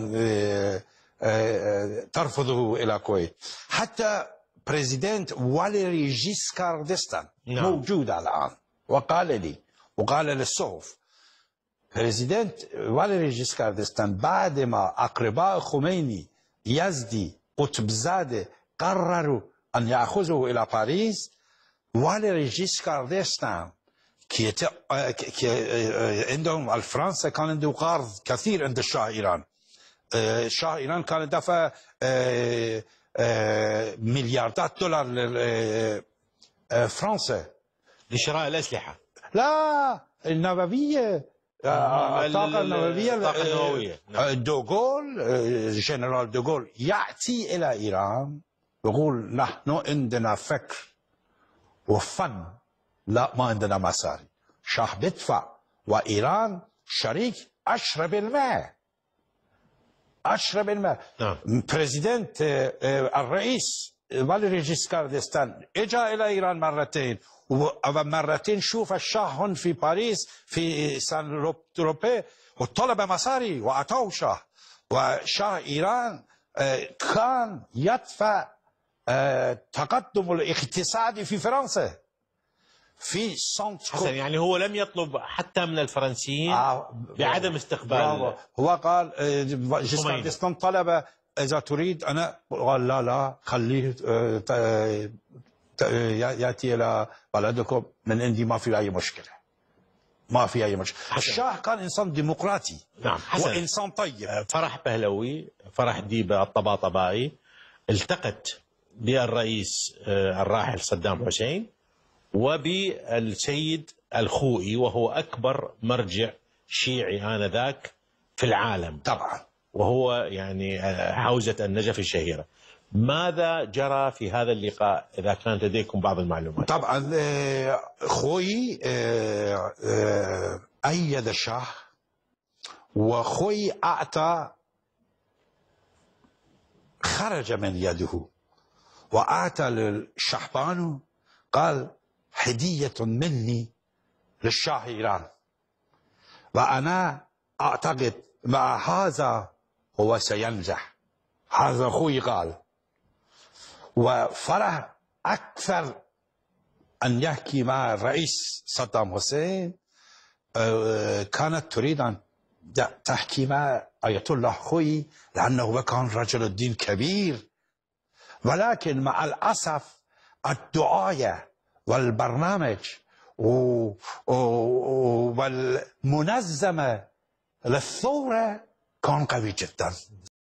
آه، آه، ترفضه الى الكويت حتى بريزيدنت واليري جيسكار ديستان نعم. موجود الان وقال لي وقال للصحف بريزيدنت واليري جيسكار ديستان بعد ما اقرباء خميني يزدي قطب زاده قرروا ان ياخذه الى باريس واليري جيسكار ديستان آه، كي عندهم الفرنسا كان عنده قرض كثير عند الشاه ايران آه، شهر ايران كان دفع آه، آه، مليارات دولار فرنسا لشراء الاسلحه لا النوويه الطاقه النوويه الطاقه النوويه نعم. دوغول جنرال دوغول ياتي الى ايران يقول نحن عندنا فكر وفن لا ما عندنا مصاري شاه بدفع وايران شريك الماء اشرب الماء نعم. بريزيدنت آه، آه، الرئيس فاليري آه، جيسكار ديستان اجا الى ايران مرتين ومرتين شوف الشاه في باريس في سان روبي وطلب مصاري واعطاه شاه وشاه ايران كان يدفع تقدم الاقتصادي في فرنسا في حسن يعني هو لم يطلب حتى من الفرنسيين آه بعدم استقبال برافو. هو قال آه، جيسكارد طلب اذا تريد انا قال لا لا خليه آه، آه، ياتي الى بلدكم من عندي ما في اي مشكله ما في اي مشكله الشاه كان انسان ديمقراطي نعم حسن. وانسان طيب فرح بهلوي فرح ديبه الطباطبائي التقت بالرئيس الراحل صدام حسين وبالسيد الخوئي وهو أكبر مرجع شيعي آنذاك في العالم طبعا وهو يعني آه، حوزة النجف الشهيرة ماذا جرى في هذا اللقاء إذا كان لديكم بعض المعلومات طبعا آه، خوي آه، أيد الشاه وخوي أعطى خرج من يده وأعطى للشحبان قال هدية مني للشاه إيران وأنا أعتقد مع هذا هو سينجح هذا أخوي قال وفرح أكثر أن يحكي مع الرئيس صدام حسين آه، كانت تريد أن تحكي مع آية الله خوي لأنه كان رجل الدين كبير ولكن مع الأسف الدعاية والبرنامج والمنظمة للثورة كان قوي جدا